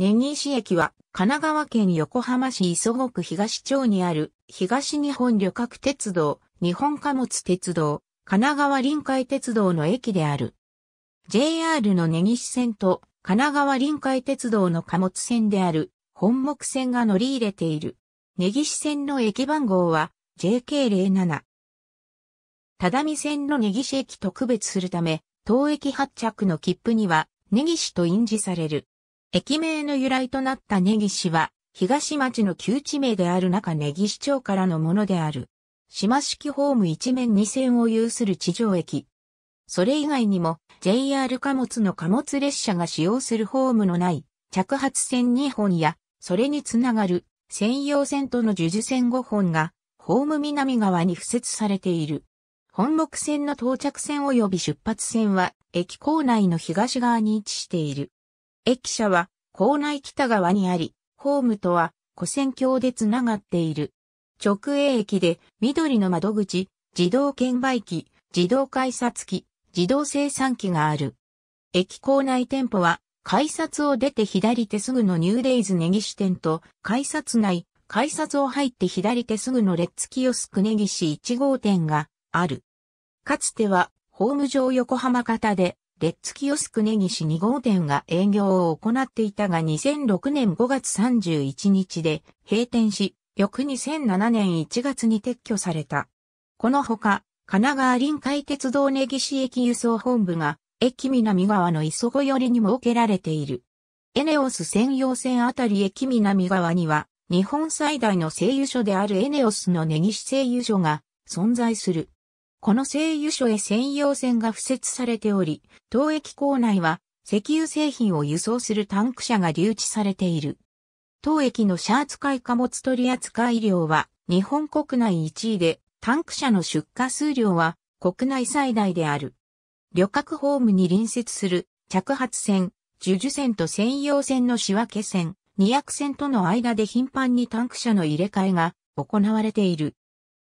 根岸駅は神奈川県横浜市磯子区東町にある東日本旅客鉄道、日本貨物鉄道、神奈川臨海鉄道の駅である。JR の根岸線と神奈川臨海鉄道の貨物線である本木線が乗り入れている。根岸線の駅番号は JK07。只見線の根岸駅と区別するため、当駅発着の切符には根岸と印字される。駅名の由来となった根岸は、東町の旧地名である中根岸町からのものである。島式ホーム一面二線を有する地上駅。それ以外にも JR 貨物の貨物列車が使用するホームのない着発線2本や、それにつながる専用線との樹樹線5本が、ホーム南側に付設されている。本木線の到着線及び出発線は、駅構内の東側に位置している。駅舎は校内北側にあり、ホームとは古線橋でつながっている。直営駅で緑の窓口、自動券売機、自動改札機、自動生産機がある。駅構内店舗は改札を出て左手すぐのニューデイズ根岸店と改札内、改札を入って左手すぐのレッツキヨスク根岸1号店がある。かつてはホーム上横浜型でレッツキオスク根岸2号店が営業を行っていたが2006年5月31日で閉店し、翌2007年1月に撤去された。このほか、神奈川臨海鉄道根岸駅輸送本部が、駅南側の磯子寄りに設けられている。エネオス専用線あたり駅南側には、日本最大の製油所であるエネオスの根岸製油所が存在する。この製油所へ専用線が付設されており、当駅構内は石油製品を輸送するタンク車が留置されている。当駅のシャー使い貨物取扱量は日本国内1位で、タンク車の出荷数量は国内最大である。旅客ホームに隣接する着発線、ジュジュ線と専用線の仕分け線、200線との間で頻繁にタンク車の入れ替えが行われている。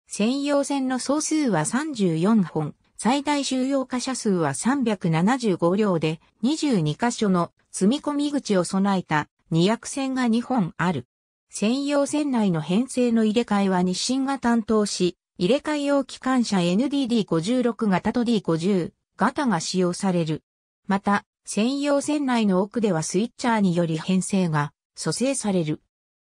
専用線の総数は34本、最大収容貨車数は375両で、22箇所の積み込み口を備えた2役線が2本ある。専用線内の編成の入れ替えは日清が担当し、入れ替え用機関車 NDD56 型と D50 型が使用される。また、専用線内の奥ではスイッチャーにより編成が蘇生される。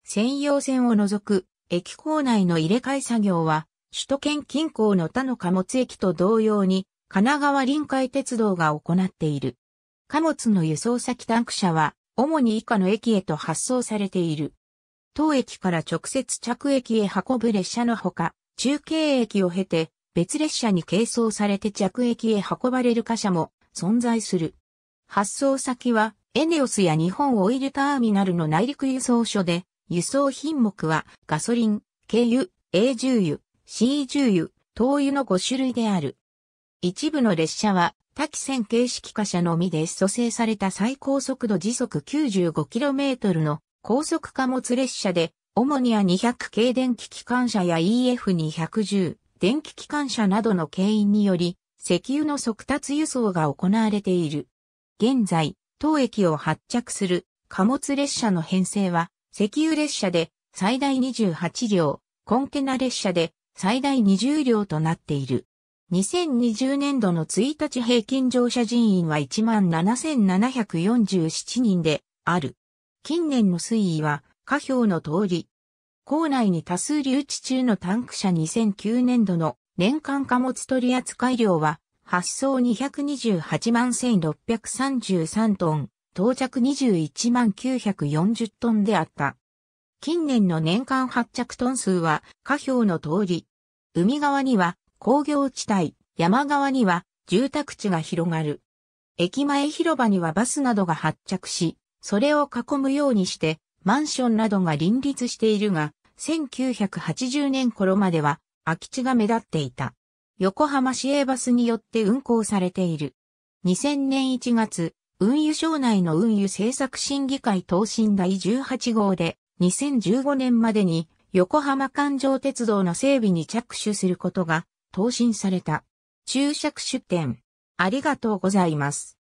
専用線を除く駅構内の入れ替え作業は、首都圏近郊の他の貨物駅と同様に、神奈川臨海鉄道が行っている。貨物の輸送先タンク車は、主に以下の駅へと発送されている。当駅から直接着駅へ運ぶ列車のほか、中継駅を経て、別列車に軽装されて着駅へ運ばれる貨車も存在する。発送先は、エネオスや日本オイルターミナルの内陸輸送所で、輸送品目はガソリン、軽油、A 重油、C 重油、灯油の5種類である。一部の列車は多機線形式貨車のみで蘇生された最高速度時速 95km の高速貨物列車で、主には200系電気機関車や EF210 電気機関車などの牽引により、石油の速達輸送が行われている。現在、当駅を発着する貨物列車の編成は石油列車で最大28両、コンテナ列車で最大20両となっている。2020年度の1日平均乗車人員は17,747人である。近年の推移は、下表の通り。校内に多数留置中のタンク車2009年度の年間貨物取扱量は、発送228万1633トン、到着21万940トンであった。近年の年間発着トン数は下表の通り、海側には工業地帯、山側には住宅地が広がる。駅前広場にはバスなどが発着し、それを囲むようにして、マンションなどが林立しているが、1980年頃までは空き地が目立っていた。横浜市営バスによって運行されている。2000年1月、運輸省内の運輸政策審議会答申第18号で、2015年までに横浜環状鉄道の整備に着手することが答申された。注釈出典。ありがとうございます。